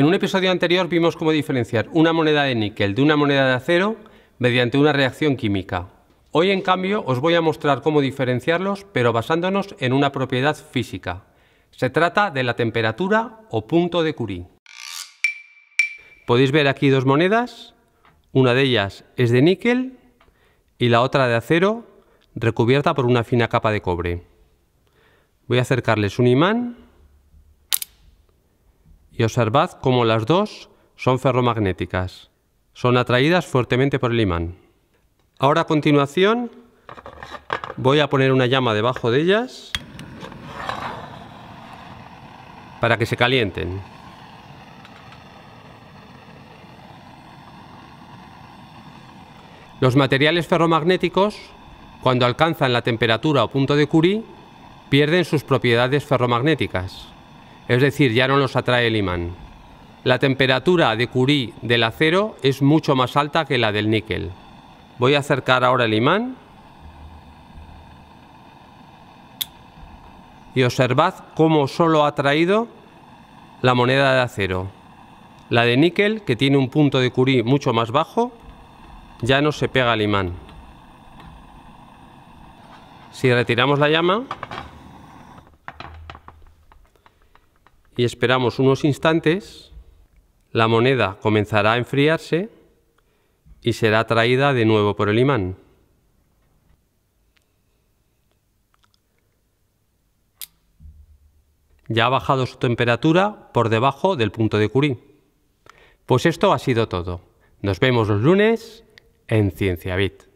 En un episodio anterior vimos cómo diferenciar una moneda de níquel de una moneda de acero mediante una reacción química. Hoy, en cambio, os voy a mostrar cómo diferenciarlos, pero basándonos en una propiedad física. Se trata de la temperatura o punto de Curie. Podéis ver aquí dos monedas, una de ellas es de níquel y la otra de acero, recubierta por una fina capa de cobre. Voy a acercarles un imán y observad cómo las dos son ferromagnéticas. Son atraídas fuertemente por el imán. Ahora a continuación voy a poner una llama debajo de ellas para que se calienten. Los materiales ferromagnéticos, cuando alcanzan la temperatura o punto de Curie, pierden sus propiedades ferromagnéticas es decir, ya no los atrae el imán. La temperatura de Curie del acero es mucho más alta que la del níquel. Voy a acercar ahora el imán y observad cómo solo ha traído la moneda de acero. La de níquel, que tiene un punto de Curie mucho más bajo, ya no se pega al imán. Si retiramos la llama, y esperamos unos instantes, la moneda comenzará a enfriarse y será traída de nuevo por el imán. Ya ha bajado su temperatura por debajo del punto de Curie. Pues esto ha sido todo. Nos vemos los lunes en CienciaBit.